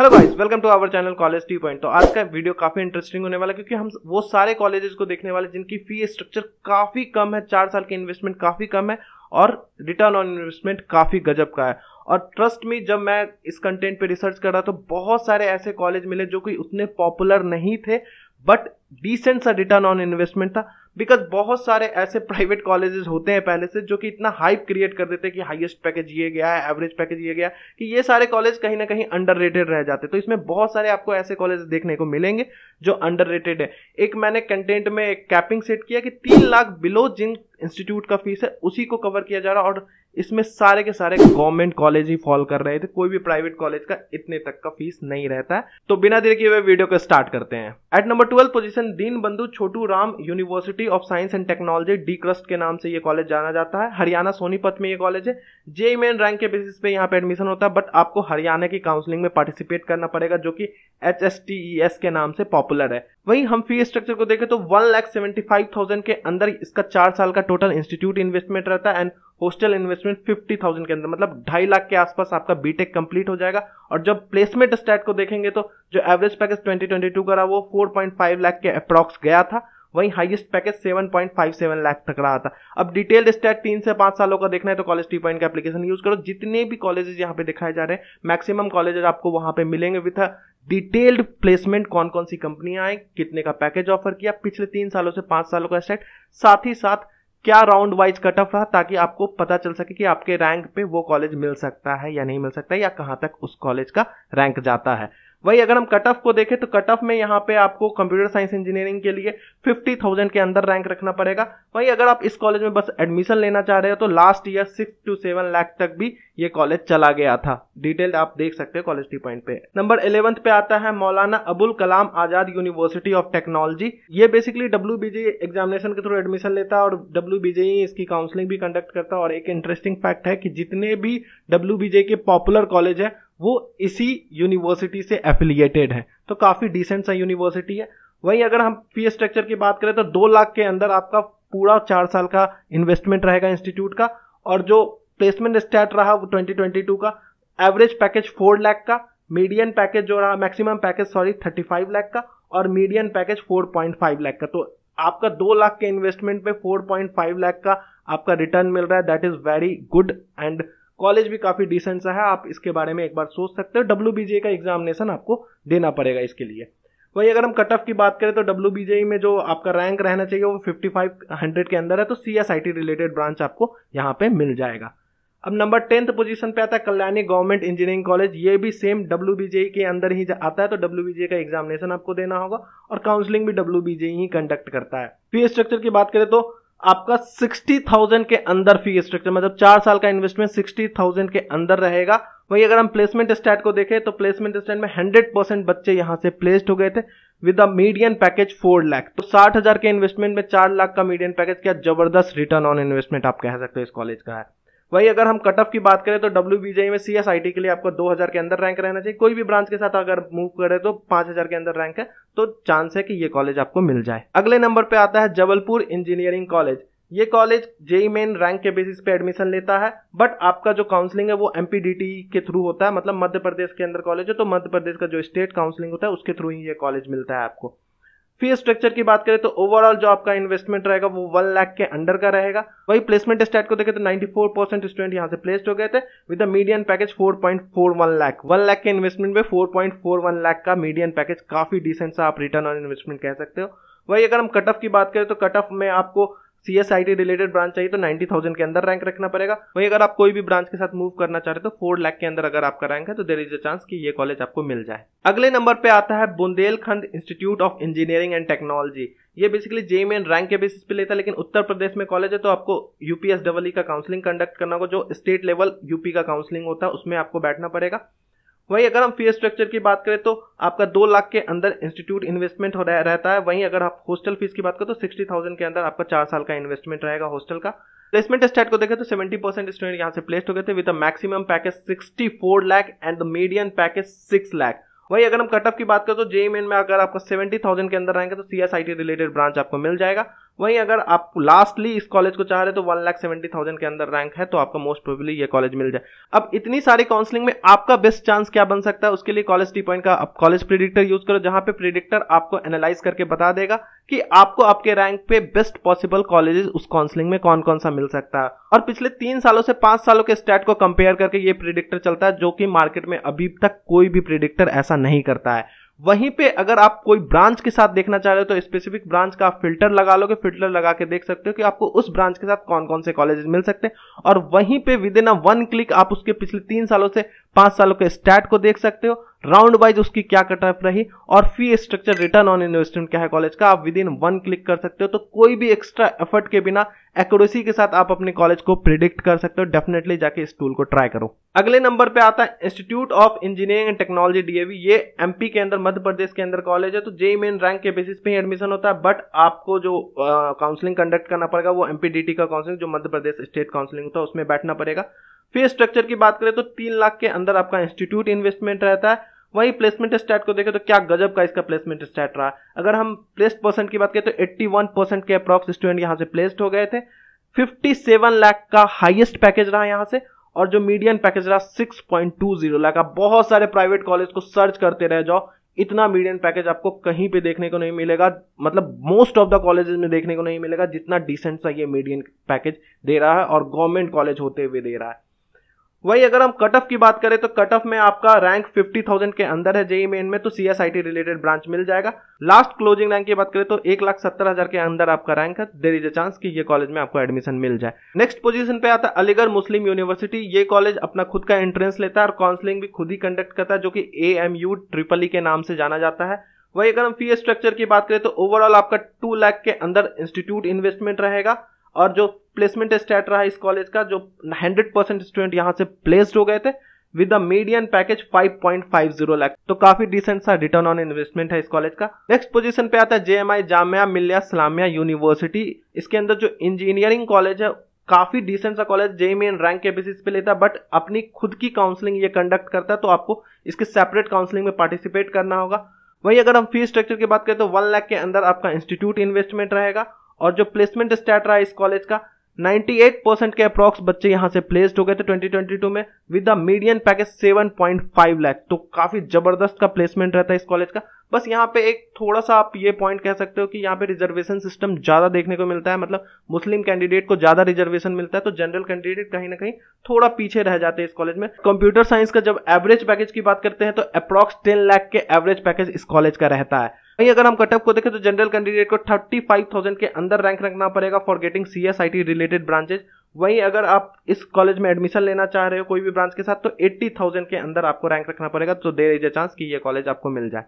hello guys welcome to our channel College T Point तो आज का वीडियो काफी इंटरेस्टिंग होने वाला है क्योंकि हम वो सारे कॉलेजेस को देखने वाले जिनकी फी स्ट्रक्चर काफी कम है चार साल के इन्वेस्टमेंट काफी कम है और रिटर्न ऑन इन्वेस्टमेंट काफी गजब का है और ट्रस्ट में जब मैं इस कंटेंट पे रिसर्च कर रहा तो बहुत सारे ऐसे कॉलेज मिले जो कि उतने पॉपुलर नहीं थे बट डिसेंट सा रिटर्न ऑन इन्वेस्टमेंट था बिकॉज बहुत सारे ऐसे प्राइवेट कॉलेजेस होते हैं पहले से जो कि इतना हाइप क्रिएट कर देते हैं कि हाईएस्ट पैकेज ये गया है एवरेज पैकेज ये गया कि ये सारे कॉलेज कहीं ना कहीं अंडर रह जाते तो इसमें बहुत सारे आपको ऐसे कॉलेज देखने को मिलेंगे जो अंडर है एक मैंने कंटेंट में एक कैपिंग सेट किया कि तीन लाख बिलो जिन इंस्टीट्यूट का फीस है उसी को कवर किया जा रहा और इसमें सारे के सारे गवर्नमेंट कॉलेज ही फॉल कर रहे थे कोई भी प्राइवेट कॉलेज का इतने तक का फीस नहीं रहता है तो बिना देर किए वे वीडियो को स्टार्ट करते हैं eight number twelve position Deen Bandhu Chhotu Ram university of science and technology DCRUST के नाम से ये कॉलेज जाना जाता है हरियाणा सोनीपत में ये कॉलेज है जे मेन रैंक के बेसिस पे यहाँ पे एडमिशन होता है बट आपको हरियाणा की काउंसलिंग में पार्टिसिपेट करना पड़ेगा जो कि एच e के नाम से पॉपुलर पॉपुलर है वहीं हम फी स्ट्रक्चर को देखें तो one lakh seventy five thousand के अंदर इसका चार साल का टोटल इंस्टीट्यूट इन्वेस्टमेंट रहता है and hostel investment fifty thousand के अंदर मतलब ढाई लाख के आसपास आपका बीटेक कंप्लीट हो जाएगा और जब प्लेसमेंट स्टैट को देखेंगे तो जो average package twenty twenty two का रहा वो फोर पॉइंट फाइव लाख के अप्रॉक्स गया था वहीं हाईएस्ट पैकेज 7.57 लाख तक रहा था अब डिटेल्ड स्टैट तीन से पांच सालों का देखना है तो कॉलेज टी पॉइंट का एप्लीकेशन यूज करो जितने भी कॉलेजेस यहाँ पे दिखाए जा रहे हैं मैक्सिमम कॉलेजेस आपको वहां पे मिलेंगे विथ डिटेल्ड प्लेसमेंट कौन कौन सी कंपनियां आए कितने का पैकेज ऑफर किया पिछले तीन सालों से पांच सालों का स्टेट साथ ही साथ क्या राउंड वाइज कट ऑफ रहा ताकि आपको पता चल सके कि आपके रैंक पे वो कॉलेज मिल सकता है या नहीं मिल सकता है, या कहां तक उस कॉलेज का रैंक जाता है वही अगर हम कट ऑफ को देखें तो कट ऑफ में यहाँ पे आपको कंप्यूटर साइंस इंजीनियरिंग के लिए फिफ्टी थाउजेंड के अंदर रैंक रखना पड़ेगा वही अगर आप इस कॉलेज में बस एडमिशन लेना चाह रहे हो तो last year six to seven lakh तक भी ये कॉलेज चला गया था डिटेल आप देख सकते हो कॉलेज टी पॉइंट पे नंबर इलेवंथ पे आता है Maulana Abul Kalam Azad university of technology ये बेसिकली डब्ल्यू एग्जामिनेशन के थ्रू एडमिशन लेता है और डब्ल्यू इसकी काउंसलिंग भी कंडक्ट करता है और एक इंटरेस्टिंग फैक्ट है कि जितने भी डब्ल्यू के पॉपुलर कॉलेज है वो इसी यूनिवर्सिटी से एफिलिएटेड है तो काफ़ी डिसेंट सा यूनिवर्सिटी है वहीं अगर हम फी स्ट्रक्चर की बात करें तो दो लाख के अंदर आपका पूरा चार साल का इन्वेस्टमेंट रहेगा इंस्टीट्यूट का और जो प्लेसमेंट स्टैट रहा वो 2022 का एवरेज पैकेज फोर लाख का मीडियम पैकेज जो रहा maximum package sorry thirty five lakh का और medium package four point five lakh का तो आपका दो लाख के इन्वेस्टमेंट पे फाइव लैख का आपका रिटर्न मिल रहा है that is very good and college भी काफी डिसेंट सा है आप इसके बारे में एक बार सोच सकते हो डब्ल्यू का एग्जामिनेशन आपको देना पड़ेगा इसके लिए वही अगर हम कट ऑफ की बात करें तो डब्ल्यू में जो आपका रैंक रहना चाहिए वो हंड्रेड के अंदर है तो सी रिलेटेड ब्रांच आपको यहाँ पे मिल जाएगा अब नंबर टेंथ पोजीशन पे आता है कल्याणी गवर्नमेंट इंजीनियरिंग कॉलेज ये भी सेम डब्ल्यू के अंदर ही आता है तो डब्ल्यू का एग्जामिनेशन आपको देना होगा और काउंसलिंग भी डब्ल्यू ही कंडक्ट करता है फी स्ट्रक्चर की बात करें तो आपका सिक्सटी थाउजेंड के अंदर फी स्ट्रक्चर मतलब चार साल का इन्वेस्टमेंट सिक्सटी थाउजेंड के अंदर रहेगा वही अगर हम प्लेसमेंट स्टैट को देखें तो प्लेसमेंट स्टैट में हंड्रेड परसेंट बच्चे यहां से प्लेस्ड हो गए थे with a medium package four lakh तो साठ हजार के इन्वेस्टमेंट में चार लाख का मीडियम पैकेज क्या जबरदस्त रिटर्न ऑन इन्वेस्टमेंट आप कह सकते हो इस कॉलेज का है वही अगर हम कट ऑफ की बात करें तो डब्ल्यू में सीएसआईटी के लिए आपको 2000 के अंदर रैंक रहना चाहिए कोई भी ब्रांच के साथ अगर मूव करें तो 5000 के अंदर रैंक है तो चांस है कि ये कॉलेज आपको मिल जाए अगले नंबर पे आता है जबलपुर इंजीनियरिंग कॉलेज ये कॉलेज जेई मेन रैंक के बेसिस पे एडमिशन लेता है बट आपका जो काउंसलिंग है वो एमपीडीटी के थ्रू होता है मतलब मध्य प्रदेश के अंदर कॉलेज है तो मध्य प्रदेश का जो स्टेट काउंसलिंग होता है उसके थ्रू ही ये कॉलेज मिलता है आपको फी स्ट्रक्चर की बात करें तो ओवरऑल जो आपका इन्वेस्टमेंट रहेगा वो वन लाख के अंडर का रहेगा वही प्लेसमेंट स्टार्ट को देखें तो 94 परसेंट स्टूडेंट यहाँ से प्लेस्ड हो गए थे with medium package 4.41 lakh one lakh के इन्वेस्टमेंट में 4.41 लाख का मीडियम पैकेज काफी डिसेंट सा आप रिटर्न ऑन इन्वेस्टमेंट कह सकते हो वही अगर हम कट ऑफ की बात करें तो कट ऑफ में आपको C S I T related branch चाहिए तो नाइन्टी थाउजेंड के अंदर रैंक रखना पड़ेगा वहीं अगर आप कोई भी ब्रांच के साथ मूव करना चाह रहे हो तो फोर लाख के अंदर अगर आपका रैंक है तो देर इज अ चांस कि ये कॉलेज आपको मिल जाए अगले नंबर पे आता है Bundelkhand institute of engineering and technology ये बेसिकली जे मेन रैंक के बेसिस पे लेता है लेकिन उत्तर प्रदेश में कॉलेज है तो आपको UPS double e e e का काउंसलिंग कंडक्ट करना होगा जो स्टेट लेवल यूपी का काउंसलिंग होता है उसमें आपको बैठना पड़ेगा वहीं अगर हम फी स्ट्रक्चर की बात करें तो आपका दो लाख के अंदर इंस्टीट्यूट इन्वेस्टमेंट हो रह, रहता है वहीं अगर आप हॉस्टल फीस की बात करें तो सिक्सटी थाउजेंड के अंदर आपका चार साल का इन्वेस्टमेंट रहेगा हॉस्टल का प्लेसमेंट स्टेट को देखें तो सेवेंटी परसेंट स्टूडेंट यहाँ से प्लेस्ड हो गए थे with maximum package four lakh and the medium package six lakh वहीं अगर हम कटअप की बात करें तो जेई मेन में अगर आपका थाउजेंड के अंदर रहेंगे तो सीएसआईटी रिलेटेड ब्रांच आपको मिल जाएगा वहीं अगर आप लास्टली इस कॉलेज को चाह रहे तो वन लाख सेवेंटी थाउजेंड के अंदर रैंक है तो आपका मोस्ट प्रोबेबली ये कॉलेज मिल जाए अब इतनी सारी काउंसलिंग में आपका बेस्ट चांस क्या बन सकता है उसके लिए कॉलेज टी पॉइंट का आप कॉलेज प्रिडिक्टर यूज करो जहां पे प्रिडिक्टर आपको एनालाइज करके बता देगा कि आपको आपके रैंक पे बेस्ट पॉसिबल कॉलेजेस उस काउंसलिंग में कौन कौन सा मिल सकता है और पिछले तीन सालों से पांच सालों के स्टैट को कंपेयर करके ये प्रिडिक्टर चलता है जो कि मार्केट में अभी तक कोई भी प्रिडिक्टर ऐसा नहीं करता है वहीं पे अगर आप कोई ब्रांच के साथ देखना चाह रहे हो तो स्पेसिफिक ब्रांच का आप फिल्टर लगा लोगे फिल्टर लगा के देख सकते हो कि आपको उस ब्रांच के साथ कौन कौन से कॉलेजेस मिल सकते हैं और वहीं पे with in a one click आप उसके पिछले तीन सालों से पांच सालों के स्टैट को देख सकते हो राउंड वाइज उसकी क्या कटअप रही और fee structure return on investment क्या है कॉलेज का आप विद इन वन क्लिक कर सकते हो तो कोई भी एक्स्ट्रा एफर्ट के बिना एक्यूरेसी के साथ आप अपने कॉलेज को प्रिडिक्ट कर सकते हो डेफिनेटली जाके इस टूल को ट्राई करो अगले नंबर पे आता है institute of engineering and technology DAV ये एमपी के अंदर मध्य प्रदेश के अंदर कॉलेज है तो जेई मेन रैंक के बेसिस पे एडमिशन होता है बट आपको जो काउंसलिंग कंडक्ट करना पड़ेगा वो एमपीडीटी का काउंसलिंग जो मध्य प्रदेश स्टेट काउंसलिंग होता है उसमें बैठना पड़ेगा फीस स्ट्रक्चर की बात करें तो तीन लाख के अंदर आपका इंस्टीट्यूट इन्वेस्टमेंट रहता है वही प्लेसमेंट स्टैट को देखें तो क्या गजब का इसका प्लेसमेंट स्टैट रहा अगर हम प्लेस्ड परसेंट की बात करें तो 81 परसेंट के अप्रॉक्स स्टूडेंट यहां से प्लेस्ड हो गए थे 57 लाख का हाईएस्ट पैकेज रहा यहां से और जो मीडियम पैकेज रहा 6.20 लाख आप बहुत सारे प्राइवेट कॉलेज को सर्च करते रह जाओ इतना मीडियम पैकेज आपको कहीं पे देखने को नहीं मिलेगा मतलब मोस्ट ऑफ द कॉलेज में देखने को नहीं मिलेगा जितना डिसेंट सा ये मीडियम पैकेज दे रहा है और गवर्नमेंट कॉलेज होते हुए दे रहा है वही अगर हम कट ऑफ की बात करें तो कट ऑफ में आपका रैंक 50,000 के अंदर है जेई मेन में तो सीएसआईटी रिलेटेड ब्रांच मिल जाएगा लास्ट क्लोजिंग रैंक की बात करें तो एक लाख सत्तर हजार के अंदर आपका रैंक है देर इज अ चांस कि ये कॉलेज में आपको एडमिशन मिल जाए नेक्स्ट पोजीशन पे आता है अलीगढ़ मुस्लिम यूनिवर्सिटी ये कॉलेज अपना खुद का एंट्रेंस लेता है और काउंसलिंग भी खुद ही कंडक्ट करता है जो कि A M U triple E के नाम से जाना जाता है वही अगर हम फी स्ट्रक्चर की बात करें तो ओवरऑल आपका टू लाख के अंदर इंस्टीट्यूट इन्वेस्टमेंट रहेगा और जो प्लेसमेंट स्टेट रहा इस कॉलेज का जो 100 परसेंट स्टूडेंट यहाँ से प्लेस्ड हो गए थे विद मीडियन पैकेज 5.50 लाख तो काफी डिसेंट सा रिटर्न ऑन इन्वेस्टमेंट है इस कॉलेज का नेक्स्ट पोजीशन पे आता है जेएमआई जामिया मिल्लिया सलामिया यूनिवर्सिटी इसके अंदर जो इंजीनियरिंग कॉलेज है काफी डिसेंट सा कॉलेज जेई मेन रैंक के बेसिस पे लेता है बट अपनी खुद की काउंसलिंग ये कंडक्ट करता है तो आपको इसके सेपरेट काउंसलिंग में पार्टिसिपेट करना होगा वहीं अगर हम फीस स्ट्रक्चर की बात करें तो वन लाख के अंदर आपका इंस्टीट्यूट इन्वेस्टमेंट रहेगा और जो प्लेसमेंट स्टैट रहा इस कॉलेज का 98 परसेंट के अप्रॉक्स बच्चे यहाँ से प्लेस्ड हो गए थे 2022 में with the medium package 7.5 lakh तो काफी जबरदस्त का प्लेसमेंट रहता है इस कॉलेज का बस यहाँ पे एक थोड़ा सा आप ये पॉइंट कह सकते हो कि यहाँ पे रिजर्वेशन सिस्टम ज्यादा देखने को मिलता है मतलब मुस्लिम कैंडिडेट को ज्यादा रिजर्वेशन मिलता है तो जनरल कैंडिडेट कहीं ना कहीं थोड़ा पीछे रह जाते हैं इस कॉलेज में कंप्यूटर साइंस का जब एवरेज पैकेज की बात करते हैं तो अप्रॉक्स टेन लाख के एवरेज पैकेज इस कॉलेज का रहता है वहीं अगर हम कटअप को देखें तो जनरल कैंडिडेट को 35,000 के अंदर रैंक रखना पड़ेगा for getting C S I T related branches वहीं अगर आप इस कॉलेज में एडमिशन लेना चाह रहे हो कोई भी ब्रांच के साथ तो 80,000 के अंदर आपको रैंक रखना पड़ेगा तो देर इज अ चांस कि ये कॉलेज आपको मिल जाए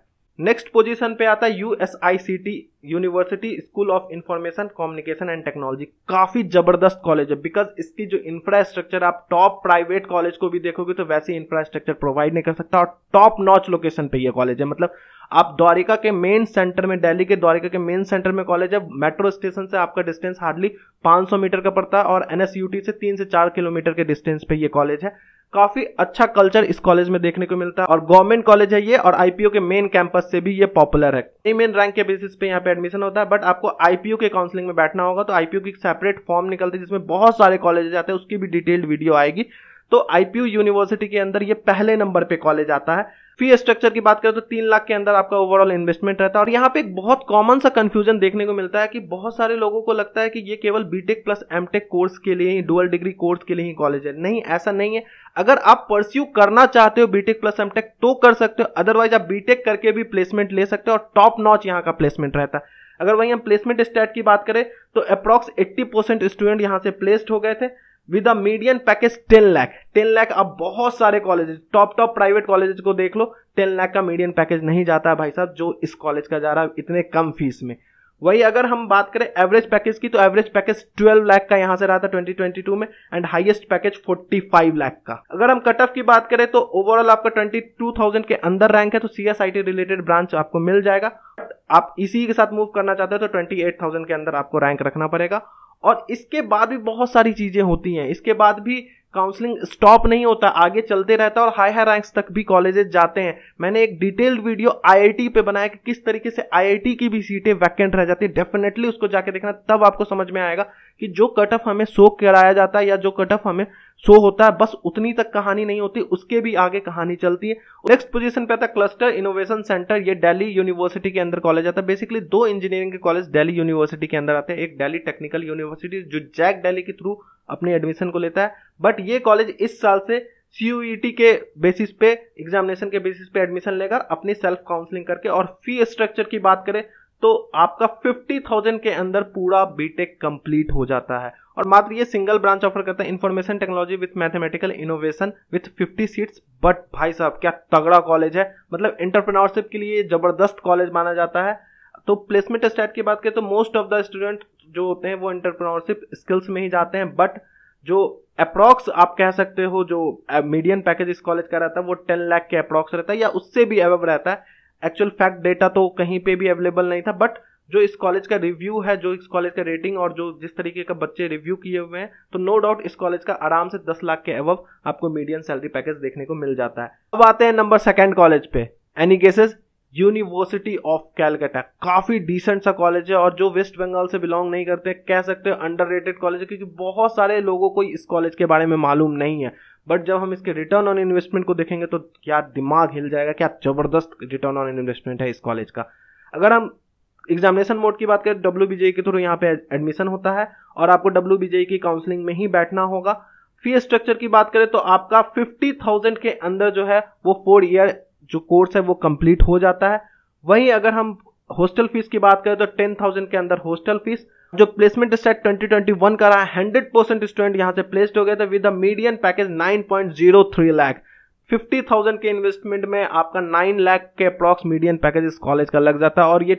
नेक्स्ट पोजीशन पे आता है USICT university school of information communication and technology काफी जबरदस्त कॉलेज है बिकॉज इसकी जो इंफ्रास्ट्रक्चर आप टॉप प्राइवेट कॉलेज को भी देखोगे तो वैसी इंफ्रास्ट्रक्चर प्रोवाइड नहीं कर सकता और टॉप नॉच लोकेशन पे ये कॉलेज है मतलब आप द्वारिका के मेन सेंटर में दिल्ली के द्वारिका के मेन सेंटर में कॉलेज है मेट्रो स्टेशन से आपका डिस्टेंस हार्डली 500 मीटर का पड़ता है और एनएसयूटी से तीन से चार किलोमीटर के डिस्टेंस पे ये कॉलेज है काफी अच्छा कल्चर इस कॉलेज में देखने को मिलता है और गवर्नमेंट कॉलेज है ये और आईपीओ के मेन कैंपस से भी ये पॉपुलर है मेन रैंक के बेसिस पे यहाँ पे एडमिशन होता है बट आपको आईपीओ के काउंसलिंग में बैठना होगा तो आईपीओ की सेपरेट फॉर्म निकलती है जिसमें बहुत सारे कॉलेज आते हैं उसकी भी डिटेल्ड वीडियो आएगी तो आईपीयू यूनिवर्सिटी के अंदर ये पहले नंबर पे कॉलेज आता है फी स्ट्रक्चर की बात करें तो तीन लाख के अंदर आपका ओवरऑल इन्वेस्टमेंट रहता है और यहाँ पे एक बहुत कॉमन सा कंफ्यूजन देखने को मिलता है कि बहुत सारे लोगों को लगता है कि ये केवल बीटेक प्लस एमटेक कोर्स के लिए ही डुअल डिग्री कोर्स के लिए ही कॉलेज है नहीं ऐसा नहीं है अगर आप परस्यू करना चाहते हो बीटेक प्लस एमटेक तो कर सकते हो अदरवाइज आप बीटेक करके भी प्लेसमेंट ले सकते हो और टॉप नॉच यहाँ का प्लेसमेंट रहता है अगर वहीं हम प्लेसमेंट स्टैट की बात करें तो अप्रॉक्स 80 परसेंट स्टूडेंट यहाँ से प्लेस्ड हो गए थे with a median package ten lakh ten lakh अब बहुत सारे colleges top top private colleges को देख लो टेन लाख का मीडियन पैकेज नहीं जाता है भाई साहब जो इस कॉलेज का जा रहा है इतने कम फीस में वही अगर हम बात करें एवरेज पैकेज की तो एवरेज पैकेज 12 लाख का यहां से रहा था 2022 में एंड हाईएस्ट पैकेज 45 लाख का अगर हम कट ऑफ की बात करें तो ओवरऑल आपका 22,000 के अंदर रैंक है तो सी रिलेटेड ब्रांच आपको मिल जाएगा आप इसी के साथ मूव करना चाहते हो तो 28,000 के अंदर आपको रैंक रखना पड़ेगा और इसके बाद भी बहुत सारी चीजें होती हैं इसके बाद भी काउंसलिंग स्टॉप नहीं होता आगे चलते रहता है और हाई हाई रैंक्स तक भी कॉलेजेस जाते हैं मैंने एक डिटेल्ड वीडियो आईआईटी पे बनाया कि किस तरीके से आईआईटी की भी सीटें वैकेंट रह जाती है डेफिनेटली उसको जाके देखना तब आपको समझ में आएगा कि जो कट ऑफ हमें शो कराया जाता है या जो कट ऑफ हमें शो होता है बस उतनी तक कहानी नहीं होती उसके भी आगे कहानी चलती है नेक्स्ट पोजीशन पे आता है क्लस्टर इनोवेशन सेंटर ये दिल्ली यूनिवर्सिटी के अंदर कॉलेज आता है बेसिकली दो इंजीनियरिंग के कॉलेज दिल्ली यूनिवर्सिटी के अंदर आते हैं एक दिल्ली टेक्निकल यूनिवर्सिटी जो जैक दिल्ली के थ्रू अपने एडमिशन को लेता है बट ये कॉलेज इस साल से सीयूईटी e के बेसिस पे एग्जामिनेशन के बेसिस पे एडमिशन लेकर अपनी सेल्फ काउंसलिंग करके और फी स्ट्रक्चर की बात करें तो आपका फिफ्टी थाउजेंड के अंदर पूरा बीटेक कंप्लीट हो जाता है और मात्र ये सिंगल ब्रांच ऑफर करता है information technology with mathematical innovation with fifty seats but भाई साहब क्या तगड़ा कॉलेज है मतलब एंटरप्रेन्योरशिप के लिए जबरदस्त कॉलेज माना जाता है तो प्लेसमेंट स्टार्ट की बात करें तो मोस्ट ऑफ द स्टूडेंट जो होते हैं वो एंटरप्रेन्योरशिप स्किल्स में ही जाते हैं बट जो अप्रॉक्स आप कह सकते हो जो मीडियम पैकेज इस कॉलेज का रहता है वो टेन लाख के अप्रॉक्स रहता है या उससे भी अवब रहता है एक्चुअल फैक्ट डेटा तो कहीं पे भी अवेलेबल नहीं था बट जो इस कॉलेज का रिव्यू है जो इस कॉलेज का रेटिंग और जो जिस तरीके का बच्चे रिव्यू किए हुए हैं तो नो डाउट इस कॉलेज का आराम से दस लाख के अबव आपको मीडियम सैलरी पैकेज देखने को मिल जाता है अब आते हैं नंबर सेकेंड कॉलेज पे एनी केसेस यूनिवर्सिटी ऑफ कैलकाटा काफी डिसेंट सा कॉलेज है और जो वेस्ट बंगाल से बिलोंग नहीं करते कह सकते अंडर रेटेड कॉलेज है क्योंकि बहुत सारे लोगों को इस कॉलेज के बारे में मालूम नहीं है बट जब हम इसके रिटर्न ऑन इन्वेस्टमेंट को देखेंगे तो क्या दिमाग हिल जाएगा क्या जबरदस्त रिटर्न ऑन इन्वेस्टमेंट है इस कॉलेज का अगर हम एग्जामिनेशन मोड की बात करें डब्ल्यू तो के थ्रू यहाँ पे एडमिशन होता है और आपको डब्ल्यू की काउंसलिंग में ही बैठना होगा फी स्ट्रक्चर की बात करें तो आपका फिफ्टी थाउजेंड के अंदर जो है वो फोर ईयर जो कोर्स है वो कंप्लीट हो जाता है वहीं अगर हम हॉस्टल फीस की बात करें तो टेन थाउजेंड के अंदर हॉस्टल फीस जो प्लेसमेंट स्टेट 2021 का रहा हंड्रेड परसेंट स्टूडेंट यहाँ से प्लेस्ड हो गए थे with median package 9.03 lakh thousand के इन्वेस्टमेंट में आपका नाइन लाख के अप्रॉक्स मीडियन पैकेज इस कॉलेज का लग जाता है और ये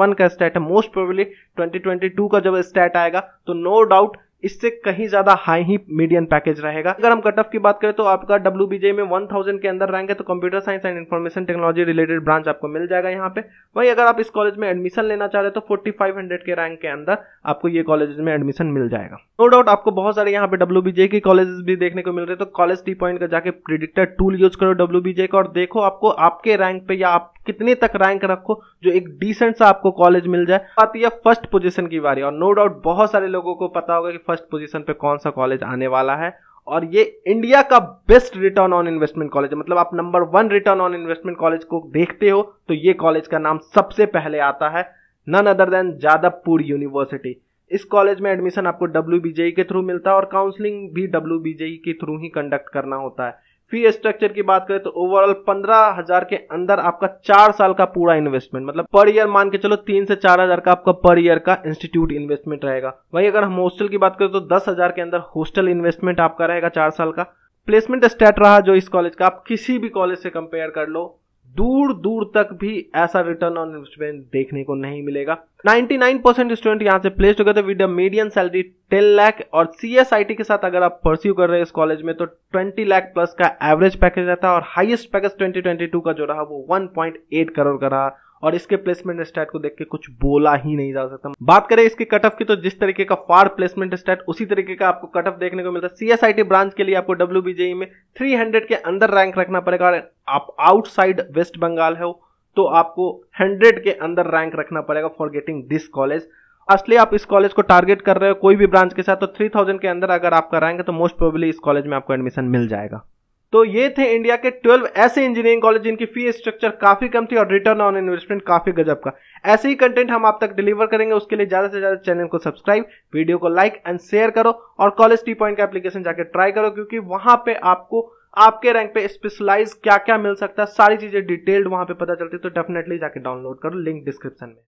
वन का स्टेट है मोस्ट प्रोबेबली टू का जब स्टेट आएगा तो नो no डाउट इससे कहीं ज्यादा हाई ही मीडियम पैकेज रहेगा अगर हम कट ऑफ की बात करें तो आपका डब्ल्यू में वन थाउजेंड के अंदर रैंक है तो computer science and information technology related branch आपको मिल जाएगा यहाँ पे वहीं अगर आप इस कॉलेज में एडमिशन लेना चाह रहे फोर्टी फाइव हंड्रेड के रैंक के अंदर आपको ये कॉलेज में एडमिशन मिल जाएगा नो no डाउट आपको बहुत सारे यहाँ पे डब्ल्यू के कॉलेज भी देखने को मिल रहे हैं तो कॉलेज टी पॉइंट का जाके प्रिडिक्टर टूल यूज करो डब्ल्यू का और देखो आपको आपके रैंक पे या आप कितने तक रैंक रखो जो एक डिसेंट सा आपको कॉलेज मिल जाए आती है फर्स्ट पोजीशन की बारी और नो डाउट बहुत सारे लोगों को पता होगा कि फर्स्ट पोजीशन पे कौन सा कॉलेज आने वाला है और ये इंडिया का best return on investment college है मतलब आप number one return on investment college को देखते हो तो ये कॉलेज का नाम सबसे पहले आता है none other than Jadavpur university इस कॉलेज में एडमिशन आपको डब्ल्यू e के थ्रू मिलता है और काउंसलिंग भी डब्ल्यू e के थ्रू ही कंडक्ट करना होता है फी स्ट्रक्चर की बात करें तो ओवरऑल पंद्रह हजार के अंदर आपका चार साल का पूरा इन्वेस्टमेंट मतलब पर ईयर मान के चलो तीन से चार हजार का आपका पर ईयर का इंस्टीट्यूट इन्वेस्टमेंट रहेगा वहीं अगर हम हॉस्टल की बात करें तो दस हजार के अंदर हॉस्टल इन्वेस्टमेंट आपका रहेगा चार साल का प्लेसमेंट स्टेट रहा जो इस कॉलेज का आप किसी भी कॉलेज से कंपेयर कर लो दूर दूर तक भी ऐसा रिटर्न ऑन इन्वेस्टमेंट देखने को नहीं मिलेगा 99% स्टूडेंट यहाँ से प्लेस्ड हो गए थे विद मीडियम सैलरी 10 लाख और सीएसआईटी के साथ अगर आप परस्यू कर रहे हैं इस कॉलेज में तो 20 लाख प्लस का एवरेज पैकेज रहता है और हाईएस्ट पैकेज 2022 का जो रहा वो 1.8 करोड़ का रहा और इसके प्लेसमेंट स्टैट को देख के कुछ बोला ही नहीं जा सकता बात करें इसके कट ऑफ की तो जिस तरीके का फार प्लेसमेंट स्टैट उसी तरीके का आपको कट ऑफ देखने को मिलता है सीएसआईटी ब्रांच के लिए आपको डब्ल्यू e में 300 के अंदर रैंक रखना पड़ेगा और आप आउटसाइड वेस्ट बंगाल है तो आपको हंड्रेड के अंदर रैंक रखना पड़ेगा फॉर गेटिंग दिस कॉलेज असली आप इस कॉलेज को टारगेट कर रहे हो कोई भी ब्रांच के साथ तो थाउजेंड के अंदर अगर आपका रैंक है तो मोस्ट प्रोबेबली इस कॉलेज में आपको एडमिशन मिल जाएगा तो ये थे इंडिया के ट्वेल्व ऐसे इंजीनियरिंग कॉलेज जिनकी फी स्ट्रक्चर काफी कम थी और रिटर्न ऑन इन्वेस्टमेंट काफी गजब का ऐसे ही कंटेंट हम आप तक डिलीवर करेंगे उसके लिए ज्यादा से ज्यादा चैनल को सब्सक्राइब वीडियो को लाइक एंड शेयर करो और कॉलेज टी पॉइंट का एप्लीकेशन जाकर ट्राई करो क्योंकि वहां पे आपको आपके रैंक पे स्पेशलाइज क्या क्या मिल सकता है सारी चीजें डिटेल्ड वहां पे पता चलती है तो डेफिनेटली जाके डाउनलोड करो लिंक डिस्क्रिप्शन में